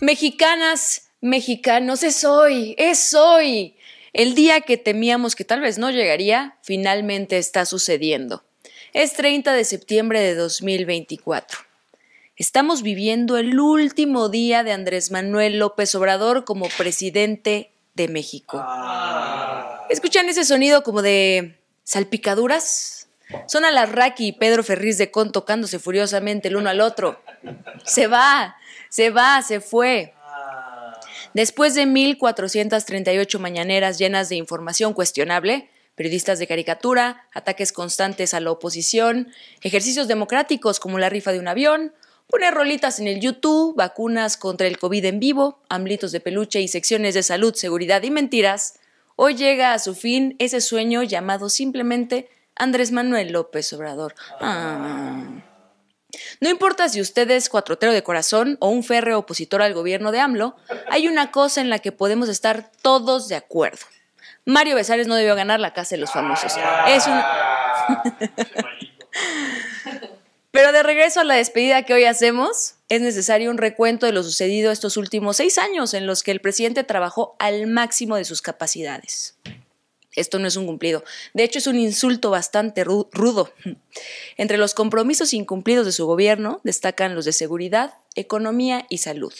Mexicanas, mexicanos, es hoy, es hoy. El día que temíamos que tal vez no llegaría, finalmente está sucediendo. Es 30 de septiembre de 2024. Estamos viviendo el último día de Andrés Manuel López Obrador como presidente de México. Ah. ¿Escuchan ese sonido como de salpicaduras? Son a la Raki y Pedro Ferriz de Con tocándose furiosamente el uno al otro. Se va, se va, se fue. Ah. Después de 1.438 mañaneras llenas de información cuestionable, periodistas de caricatura, ataques constantes a la oposición, ejercicios democráticos como la rifa de un avión, poner rolitas en el YouTube, vacunas contra el COVID en vivo, amblitos de peluche y secciones de salud, seguridad y mentiras, hoy llega a su fin ese sueño llamado simplemente Andrés Manuel López Obrador. Ah. Ah. No importa si usted es cuatrotero de corazón o un férreo opositor al gobierno de AMLO, hay una cosa en la que podemos estar todos de acuerdo. Mario Besares no debió ganar la Casa de los Famosos. Es un... Pero de regreso a la despedida que hoy hacemos, es necesario un recuento de lo sucedido estos últimos seis años en los que el presidente trabajó al máximo de sus capacidades. Esto no es un cumplido. De hecho, es un insulto bastante rudo. Entre los compromisos incumplidos de su gobierno destacan los de seguridad, economía y salud.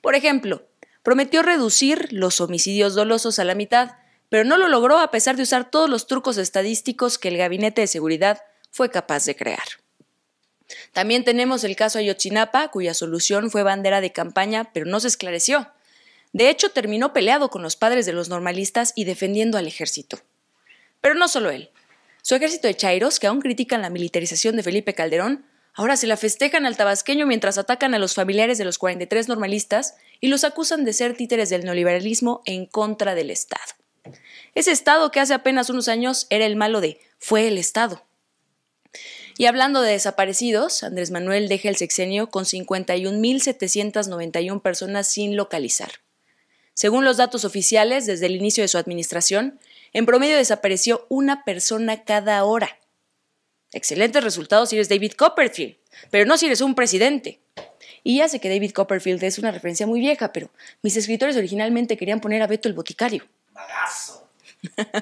Por ejemplo, prometió reducir los homicidios dolosos a la mitad, pero no lo logró a pesar de usar todos los trucos estadísticos que el Gabinete de Seguridad fue capaz de crear. También tenemos el caso Ayotzinapa, cuya solución fue bandera de campaña, pero no se esclareció. De hecho, terminó peleado con los padres de los normalistas y defendiendo al ejército. Pero no solo él. Su ejército de Chairos, que aún critican la militarización de Felipe Calderón, ahora se la festejan al tabasqueño mientras atacan a los familiares de los 43 normalistas y los acusan de ser títeres del neoliberalismo en contra del Estado. Ese Estado que hace apenas unos años era el malo de fue el Estado. Y hablando de desaparecidos, Andrés Manuel deja el sexenio con 51.791 personas sin localizar. Según los datos oficiales, desde el inicio de su administración, en promedio desapareció una persona cada hora. Excelentes resultados si eres David Copperfield, pero no si eres un presidente. Y ya sé que David Copperfield es una referencia muy vieja, pero mis escritores originalmente querían poner a Beto el boticario. Magazo.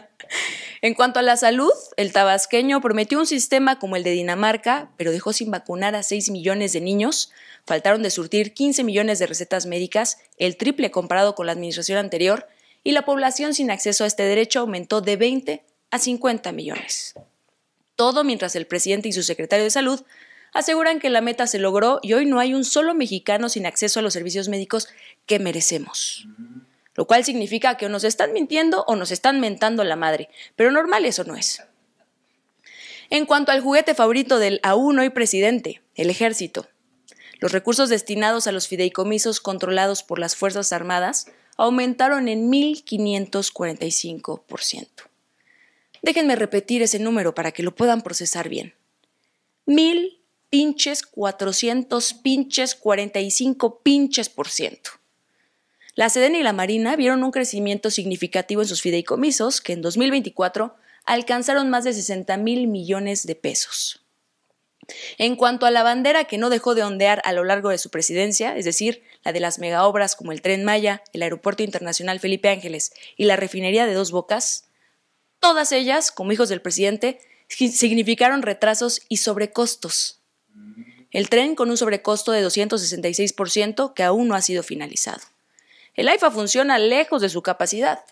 En cuanto a la salud, el tabasqueño prometió un sistema como el de Dinamarca, pero dejó sin vacunar a 6 millones de niños. Faltaron de surtir 15 millones de recetas médicas, el triple comparado con la administración anterior, y la población sin acceso a este derecho aumentó de 20 a 50 millones. Todo mientras el presidente y su secretario de salud aseguran que la meta se logró y hoy no hay un solo mexicano sin acceso a los servicios médicos que merecemos lo cual significa que o nos están mintiendo o nos están mentando la madre, pero normal eso no es. En cuanto al juguete favorito del aún hoy presidente, el ejército, los recursos destinados a los fideicomisos controlados por las Fuerzas Armadas aumentaron en 1.545%. Déjenme repetir ese número para que lo puedan procesar bien. Mil pinches pinches 45 pinches por ciento. La Sedena y la Marina vieron un crecimiento significativo en sus fideicomisos, que en 2024 alcanzaron más de 60 mil millones de pesos. En cuanto a la bandera que no dejó de ondear a lo largo de su presidencia, es decir, la de las megaobras como el Tren Maya, el Aeropuerto Internacional Felipe Ángeles y la refinería de Dos Bocas, todas ellas, como hijos del presidente, significaron retrasos y sobrecostos. El tren con un sobrecosto de 266% que aún no ha sido finalizado. El AIFA funciona lejos de su capacidad.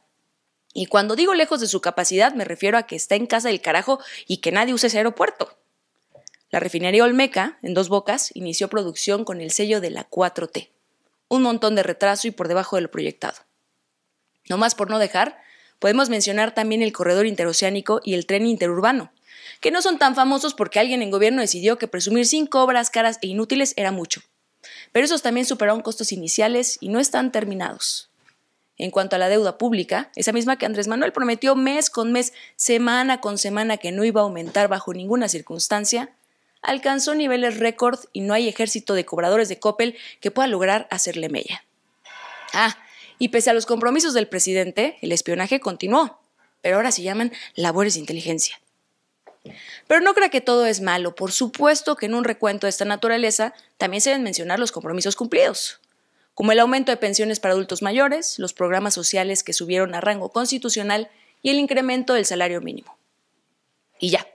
Y cuando digo lejos de su capacidad me refiero a que está en casa del carajo y que nadie use ese aeropuerto. La refinería Olmeca, en dos bocas, inició producción con el sello de la 4T. Un montón de retraso y por debajo de lo proyectado. No más por no dejar, podemos mencionar también el corredor interoceánico y el tren interurbano, que no son tan famosos porque alguien en gobierno decidió que presumir cinco obras caras e inútiles era mucho pero esos también superaron costos iniciales y no están terminados. En cuanto a la deuda pública, esa misma que Andrés Manuel prometió mes con mes, semana con semana que no iba a aumentar bajo ninguna circunstancia, alcanzó niveles récord y no hay ejército de cobradores de Coppel que pueda lograr hacerle mella. Ah, y pese a los compromisos del presidente, el espionaje continuó, pero ahora se llaman labores de inteligencia. Pero no crea que todo es malo, por supuesto que en un recuento de esta naturaleza también se deben mencionar los compromisos cumplidos, como el aumento de pensiones para adultos mayores, los programas sociales que subieron a rango constitucional y el incremento del salario mínimo. Y ya,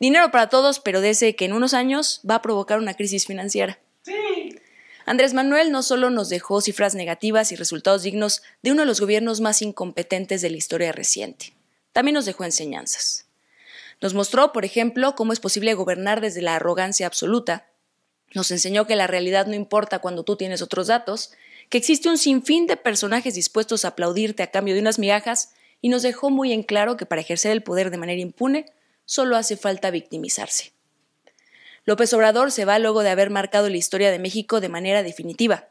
dinero para todos, pero de ese que en unos años va a provocar una crisis financiera. Sí. Andrés Manuel no solo nos dejó cifras negativas y resultados dignos de uno de los gobiernos más incompetentes de la historia reciente, también nos dejó enseñanzas. Nos mostró, por ejemplo, cómo es posible gobernar desde la arrogancia absoluta. Nos enseñó que la realidad no importa cuando tú tienes otros datos, que existe un sinfín de personajes dispuestos a aplaudirte a cambio de unas migajas, y nos dejó muy en claro que para ejercer el poder de manera impune solo hace falta victimizarse. López Obrador se va luego de haber marcado la historia de México de manera definitiva.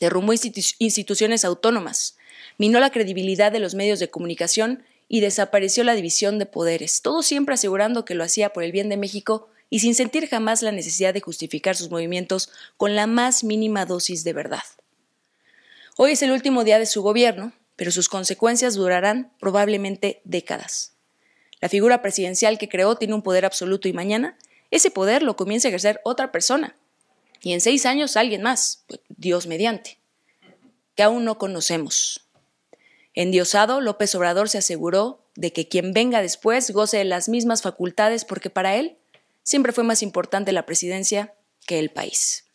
Derrumbó instituciones autónomas, minó la credibilidad de los medios de comunicación y desapareció la división de poderes, todo siempre asegurando que lo hacía por el bien de México y sin sentir jamás la necesidad de justificar sus movimientos con la más mínima dosis de verdad. Hoy es el último día de su gobierno, pero sus consecuencias durarán probablemente décadas. La figura presidencial que creó tiene un poder absoluto y mañana ese poder lo comienza a ejercer otra persona y en seis años alguien más, pues, Dios mediante, que aún no conocemos. Endiosado, López Obrador se aseguró de que quien venga después goce de las mismas facultades porque para él siempre fue más importante la presidencia que el país.